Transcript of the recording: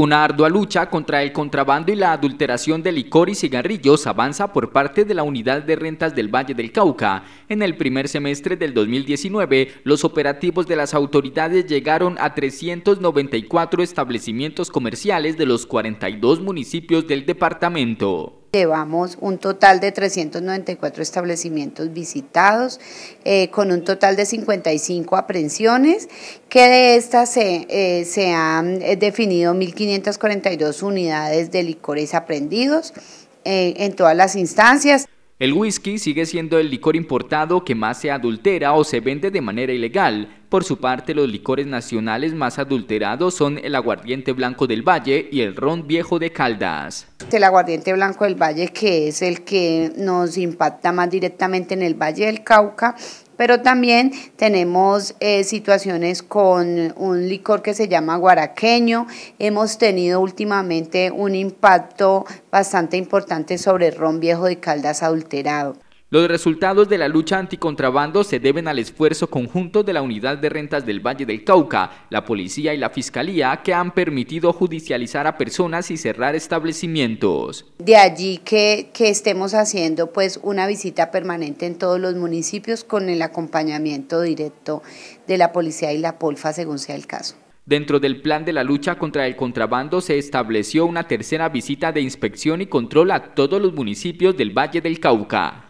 Una ardua lucha contra el contrabando y la adulteración de licor y cigarrillos avanza por parte de la Unidad de Rentas del Valle del Cauca. En el primer semestre del 2019, los operativos de las autoridades llegaron a 394 establecimientos comerciales de los 42 municipios del departamento llevamos un total de 394 establecimientos visitados, eh, con un total de 55 aprensiones, que de estas se, eh, han eh, definido 1.542 unidades de licores aprendidos en todas las instancias. El whisky sigue siendo el licor importado que más se adultera o se vende de manera ilegal. Por su parte, los licores nacionales más adulterados son el aguardiente blanco del Valle y el ron viejo de Caldas. Este, el aguardiente blanco del valle, que es el que nos impacta más directamente en el Valle del Cauca, pero también tenemos eh, situaciones con un licor que se llama guaraqueño. Hemos tenido últimamente un impacto bastante importante sobre ron viejo de Caldas adulterado. Los resultados de la lucha anticontrabando se deben al esfuerzo conjunto de la Unidad de Rentas del Valle del Cauca, la Policía y la Fiscalía que han permitido judicializar a personas y cerrar establecimientos. De allí que, estemos haciendo pues una visita permanente en todos los municipios con el acompañamiento directo de la Policía y la Polfa según sea el caso. Dentro del plan de la lucha contra el contrabando se estableció una tercera visita de inspección y control a todos los municipios del Valle del Cauca.